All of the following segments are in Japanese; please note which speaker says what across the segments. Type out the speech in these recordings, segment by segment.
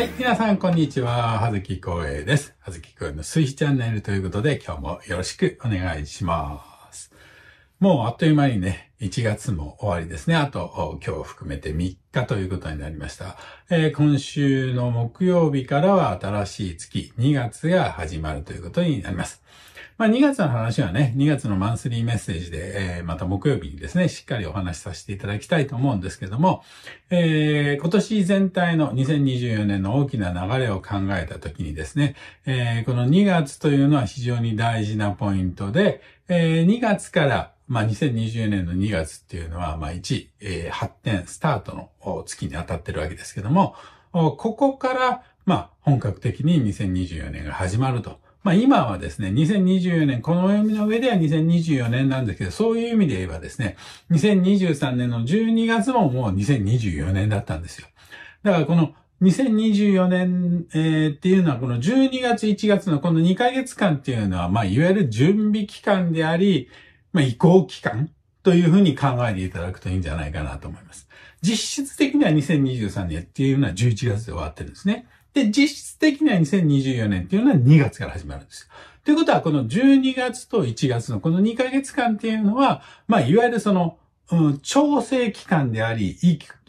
Speaker 1: はい、皆さん、こんにちは。はずきこうえいです。はずきこうえいの水飛チャンネルということで、今日もよろしくお願いします。もうあっという間にね、1月も終わりですね。あと、今日含めて3日ということになりました。えー、今週の木曜日からは新しい月、2月が始まるということになります。まあ、2月の話はね、2月のマンスリーメッセージで、えー、また木曜日にですね、しっかりお話しさせていただきたいと思うんですけども、えー、今年全体の2024年の大きな流れを考えたときにですね、えー、この2月というのは非常に大事なポイントで、えー、2月からまあ、2020年の2月っていうのは、まあ、1、えー、発展、スタートの月に当たってるわけですけども、ここから、まあ、本格的に2024年が始まると。まあ今はですね、2024年、この読みの上では2024年なんですけど、そういう意味で言えばですね、2023年の12月ももう2024年だったんですよ。だからこの2024年、えー、っていうのはこの12月1月のこの2ヶ月間っていうのは、まあいわゆる準備期間であり、まあ移行期間というふうに考えていただくといいんじゃないかなと思います。実質的には2023年っていうのは11月で終わってるんですね。で、実質的には2024年っていうのは2月から始まるんです。ということは、この12月と1月のこの2ヶ月間っていうのは、まあ、いわゆるその、うん、調整期間であり、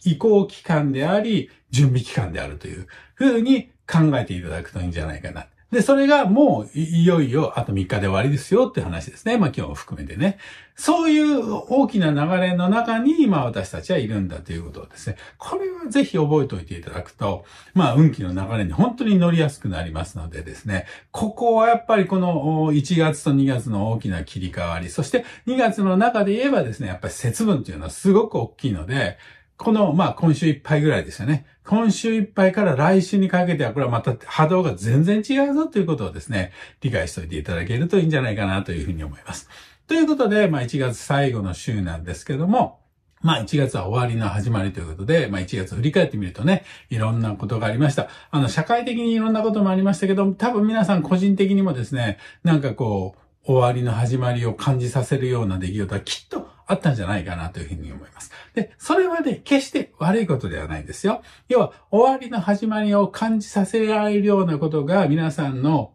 Speaker 1: 移行期間であり、準備期間であるというふうに考えていただくといいんじゃないかな。で、それがもういよいよあと3日で終わりですよって話ですね。まあ今日も含めてね。そういう大きな流れの中に今私たちはいるんだということですね。これはぜひ覚えておいていただくと、まあ運気の流れに本当に乗りやすくなりますのでですね。ここはやっぱりこの1月と2月の大きな切り替わり、そして2月の中で言えばですね、やっぱり節分というのはすごく大きいので、この、まあ、今週いっぱいぐらいですよね。今週いっぱいから来週にかけては、これはまた波動が全然違うぞということをですね、理解しておいていただけるといいんじゃないかなというふうに思います。ということで、まあ1月最後の週なんですけども、まあ1月は終わりの始まりということで、まあ1月振り返ってみるとね、いろんなことがありました。あの、社会的にいろんなこともありましたけど、多分皆さん個人的にもですね、なんかこう、終わりの始まりを感じさせるような出来事はきっとあったんじゃないかなというふうに思います。で、それはね、決して悪いことではないんですよ。要は、終わりの始まりを感じさせられるようなことが、皆さんの、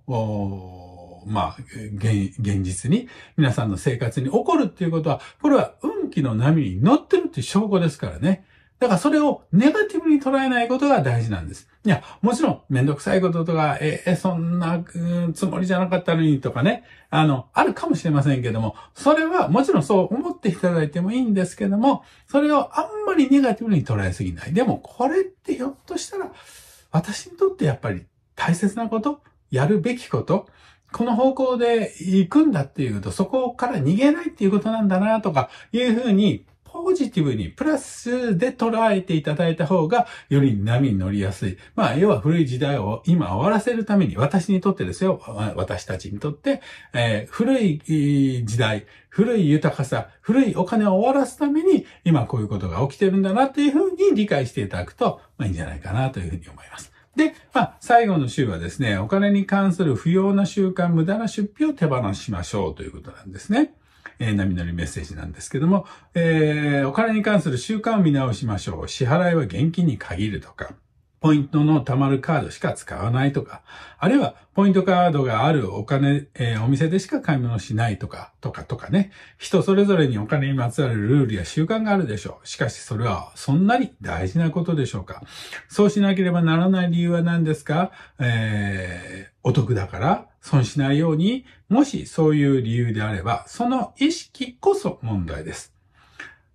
Speaker 1: まあ、現実に、皆さんの生活に起こるっていうことは、これは運気の波に乗ってるっていう証拠ですからね。だからそれをネガティブに捉えないことが大事なんです。いや、もちろんめんどくさいこととか、え、え、そんな、うん、つもりじゃなかったのにとかね、あの、あるかもしれませんけども、それはもちろんそう思っていただいてもいいんですけども、それをあんまりネガティブに捉えすぎない。でも、これってひょっとしたら、私にとってやっぱり大切なこと、やるべきこと、この方向で行くんだっていうと、そこから逃げないっていうことなんだなとか、いうふうにポジティブに、プラスで捉えていただいた方が、より波に乗りやすい。まあ、要は古い時代を今終わらせるために、私にとってですよ、私たちにとって、えー、古い時代、古い豊かさ、古いお金を終わらすために、今こういうことが起きてるんだなというふうに理解していただくと、まあ、いいんじゃないかなというふうに思います。で、まあ、最後の週はですね、お金に関する不要な習慣、無駄な出費を手放しましょうということなんですね。えー、乗りメッセージなんですけども、えー、お金に関する習慣を見直しましょう。支払いは現金に限るとか、ポイントの貯まるカードしか使わないとか、あるいはポイントカードがあるお金、えー、お店でしか買い物しないとか、とかとかね。人それぞれにお金にまつわるルールや習慣があるでしょう。しかしそれはそんなに大事なことでしょうか。そうしなければならない理由は何ですかえー、お得だから損しないように、もしそういう理由であれば、その意識こそ問題です。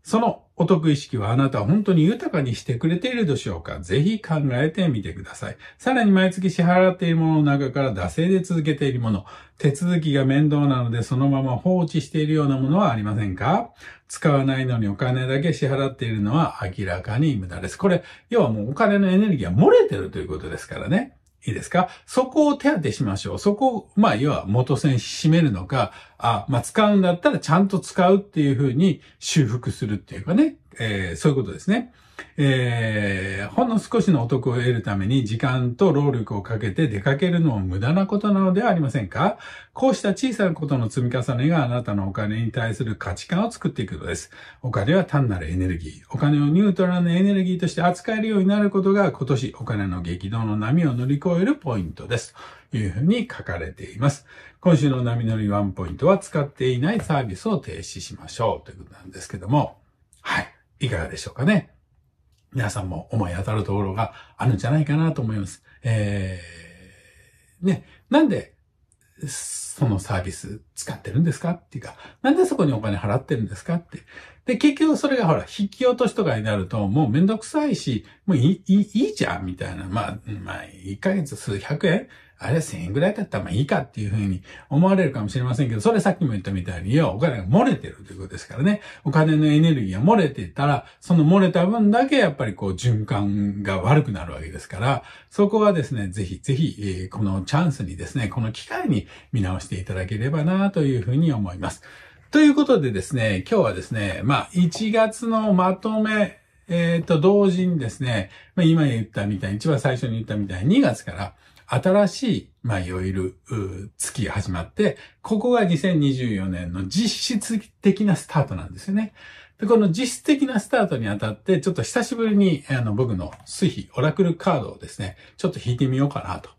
Speaker 1: そのお得意識はあなたを本当に豊かにしてくれているでしょうかぜひ考えてみてください。さらに毎月支払っているものの中から惰性で続けているもの、手続きが面倒なのでそのまま放置しているようなものはありませんか使わないのにお金だけ支払っているのは明らかに無駄です。これ、要はもうお金のエネルギーは漏れてるということですからね。いいですかそこを手当てしましょう。そこを、まあ、要は元栓締めるのか、あ、まあ、使うんだったらちゃんと使うっていうふうに修復するっていうかね、えー、そういうことですね。えー、ほんの少しのお得を得るために時間と労力をかけて出かけるのも無駄なことなのではありませんかこうした小さなことの積み重ねがあなたのお金に対する価値観を作っていくのです。お金は単なるエネルギー。お金をニュートラルなエネルギーとして扱えるようになることが今年お金の激動の波を乗り越えるポイントです。というふうに書かれています。今週の波乗りワンポイントは使っていないサービスを停止しましょうということなんですけども、はい。いかがでしょうかね。皆さんも思い当たるところがあるんじゃないかなと思います。えー、ね、なんで、そのサービス使ってるんですかっていうか、なんでそこにお金払ってるんですかって。で、結局それがほら、引き落としとかになると、もうめんどくさいし、もういい、いいじゃんみたいな。まあ、まあ、1ヶ月数百円あれ1000円ぐらいだったらまあいいかっていうふうに思われるかもしれませんけど、それさっきも言ったみたいに、要はお金が漏れてるということですからね。お金のエネルギーが漏れてたら、その漏れた分だけやっぱりこう循環が悪くなるわけですから、そこはですね、ぜひぜひ、えー、このチャンスにですね、この機会に見直していただければなというふうに思います。ということでですね、今日はですね、まあ1月のまとめ、えっ、ー、と、同時にですね、まあ、今言ったみたいに、一番最初に言ったみたいに2月から、新しい、まあ、いわゆる、月が始まって、ここが2024年の実質的なスタートなんですよね。で、この実質的なスタートにあたって、ちょっと久しぶりに、あの、僕の水費、オラクルカードをですね、ちょっと引いてみようかなと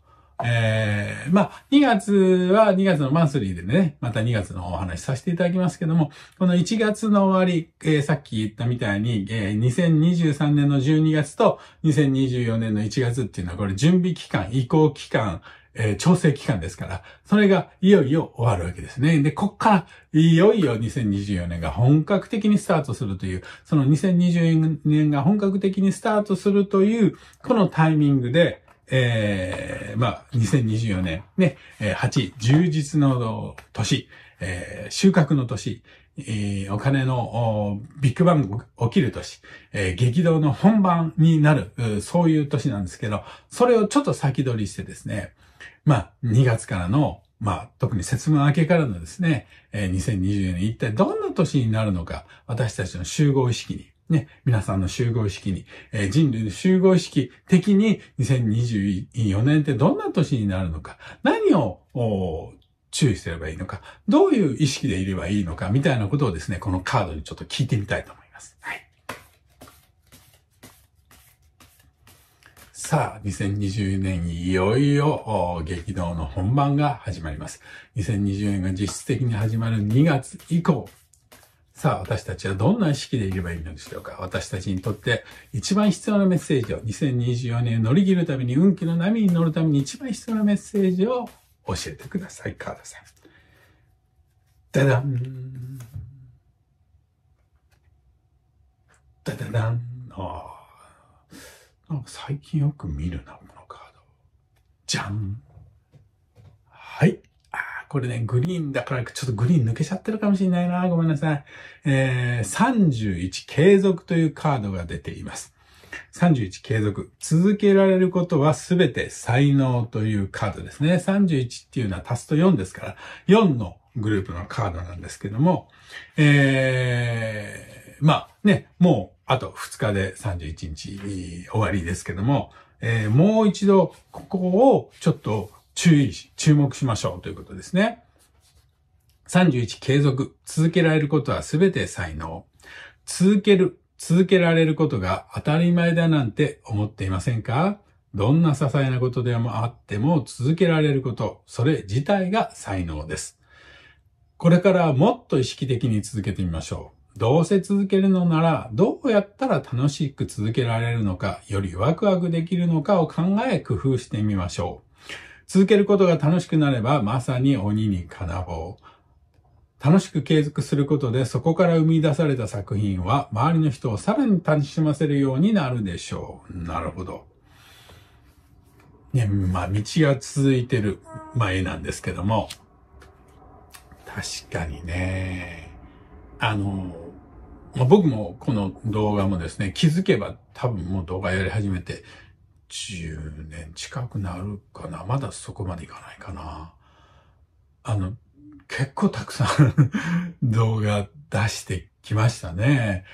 Speaker 1: えー、まあ、2月は2月のマンスリーでね、また2月のお話しさせていただきますけども、この1月の終わり、えー、さっき言ったみたいに、えー、2023年の12月と2024年の1月っていうのはこれ準備期間、移行期間、えー、調整期間ですから、それがいよいよ終わるわけですね。で、こっからいよいよ2024年が本格的にスタートするという、その2024年が本格的にスタートするという、このタイミングで、えー、まあ、2024年ね、え8、充実の年、えー、収穫の年、えー、お金のビッグバンが起きる年、えー、激動の本番になる、そういう年なんですけど、それをちょっと先取りしてですね、まあ、2月からの、まあ、特に節分明けからのですね、えー、2024年一体どんな年になるのか、私たちの集合意識にね、皆さんの集合意識に、えー、人類の集合意識的に2024年ってどんな年になるのか、何を注意すればいいのか、どういう意識でいればいいのか、みたいなことをですね、このカードにちょっと聞いてみたいと思います。はい。さあ、2020年いよいよ激動の本番が始まります。2020年が実質的に始まる2月以降、さあ、私たちはどんな意識でいればいいのでしょうか私たちにとって一番必要なメッセージを、2024年を乗り切るために、運気の波に乗るために一番必要なメッセージを教えてください。川田さん。ダダン。ダダダン。ああ。なんか最近よく見るな、このカード。じゃん。はい。これね、グリーンだからちょっとグリーン抜けちゃってるかもしれないな。ごめんなさい。えー、31継続というカードが出ています。31継続。続けられることはすべて才能というカードですね。31っていうのは足すと4ですから、4のグループのカードなんですけども、えー、まあね、もうあと2日で31日終わりですけども、えー、もう一度ここをちょっと注意し、注目しましょうということですね。31、継続。続けられることは全て才能。続ける、続けられることが当たり前だなんて思っていませんかどんな些細なことでもあっても続けられること、それ自体が才能です。これからもっと意識的に続けてみましょう。どうせ続けるのなら、どうやったら楽しく続けられるのか、よりワクワクできるのかを考え工夫してみましょう。続けることが楽しくなれば、まさに鬼に金棒。楽しく継続することで、そこから生み出された作品は、周りの人をさらに楽しませるようになるでしょう。なるほど。ね、まあ、道が続いてる、前なんですけども。確かにね。あの、まあ、僕もこの動画もですね、気づけば多分もう動画やり始めて10年近くなるかな。まだそこまでいかないかな。あの、結構たくさん 動画出してきましたね。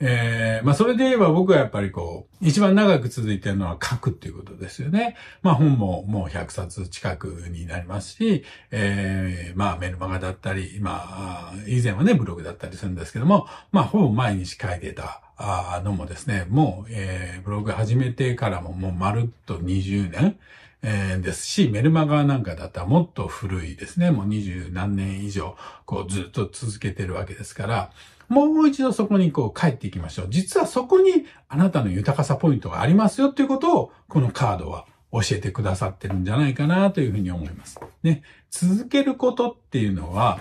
Speaker 1: えー、まあそれで言えば僕はやっぱりこう、一番長く続いてるのは書くっていうことですよね。まあ本ももう100冊近くになりますし、えー、まあメルマガだったり、まあ以前はねブログだったりするんですけども、まあほぼ毎日書いてたあのもですね、もう、えー、ブログ始めてからももうまるっと20年、えー、ですし、メルマガなんかだったらもっと古いですね。もう二十何年以上、こうずっと続けてるわけですから、もう一度そこにこう帰っていきましょう。実はそこにあなたの豊かさポイントがありますよっていうことを、このカードは教えてくださってるんじゃないかなというふうに思います。ね。続けることっていうのは、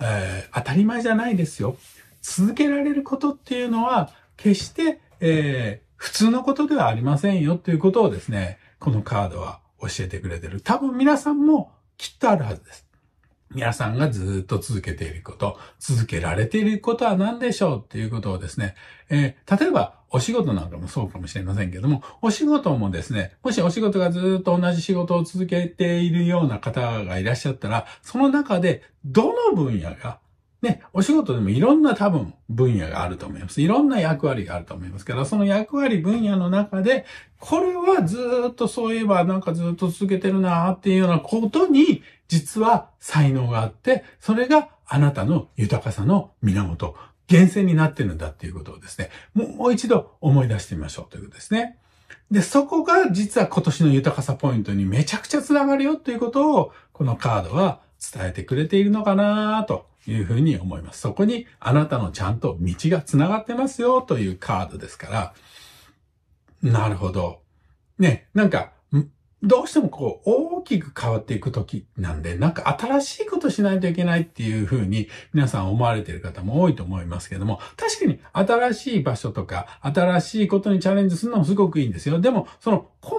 Speaker 1: えー、当たり前じゃないですよ。続けられることっていうのは、決して、えー、普通のことではありませんよということをですね、このカードは教えてくれてる。多分皆さんもきっとあるはずです。皆さんがずっと続けていること、続けられていることは何でしょうっていうことをですね、えー、例えばお仕事なんかもそうかもしれませんけども、お仕事もですね、もしお仕事がずっと同じ仕事を続けているような方がいらっしゃったら、その中でどの分野がね、お仕事でもいろんな多分分野があると思います。いろんな役割があると思いますから、その役割分野の中で、これはずっとそういえばなんかずっと続けてるなーっていうようなことに、実は才能があって、それがあなたの豊かさの源、源泉になってるんだっていうことをですね、もう一度思い出してみましょうということですね。で、そこが実は今年の豊かさポイントにめちゃくちゃつながるよということを、このカードは伝えてくれているのかなというふうに思います。そこにあなたのちゃんと道が繋がってますよというカードですから、なるほど。ね、なんか、どうしてもこう、大きく変わっていく時なんで、なんか新しいことしないといけないっていうふうに皆さん思われている方も多いと思いますけども、確かに新しい場所とか、新しいことにチャレンジするのもすごくいいんですよ。でも、その根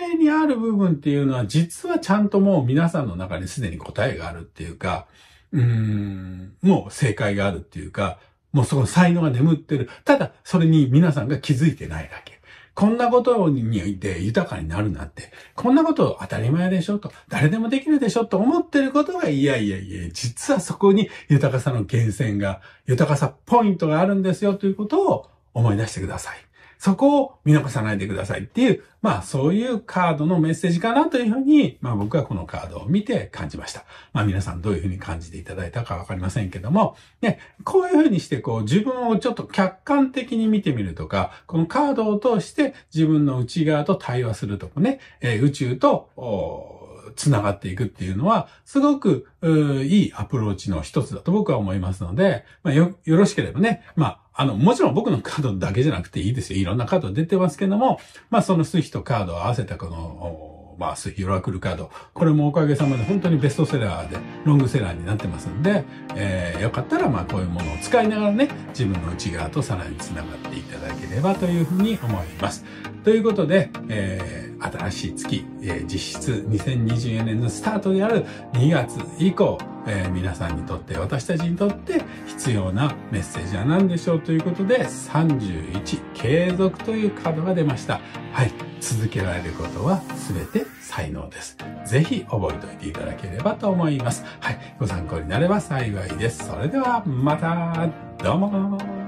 Speaker 1: 底にある部分っていうのは、実はちゃんともう皆さんの中にすでに答えがあるっていうか、うん、もう正解があるっていうか、もうその才能が眠ってる。ただ、それに皆さんが気づいてないだけ。こんなことにおいて豊かになるなんて、こんなこと当たり前でしょと、誰でもできるでしょと思ってることが、いやいやいや、実はそこに豊かさの源泉が、豊かさポイントがあるんですよということを思い出してください。そこを見逃さないでくださいっていう、まあそういうカードのメッセージかなというふうに、まあ僕はこのカードを見て感じました。まあ皆さんどういうふうに感じていただいたかわかりませんけども、ね、こういうふうにしてこう自分をちょっと客観的に見てみるとか、このカードを通して自分の内側と対話するとかね、えー、宇宙と、繋がっていくっていうのは、すごく、いいアプローチの一つだと僕は思いますので、まあ、よ、よろしければね、まあ、あの、もちろん僕のカードだけじゃなくていいですよ。いろんなカード出てますけども、まあその数日とカードを合わせたこの、バースヒラクルカード。これもおかげさまで本当にベストセラーで、ロングセラーになってますんで、えー、よかったら、まあ、こういうものを使いながらね、自分の内側とさらに繋がっていただければというふうに思います。ということで、えー、新しい月、えー、実質2024年のスタートである2月以降、えー、皆さんにとって私たちにとって必要なメッセージは何でしょうということで31継続というカードが出ました。はい。続けられることは全て才能です。ぜひ覚えておいていただければと思います。はい。ご参考になれば幸いです。それではまた。どうも。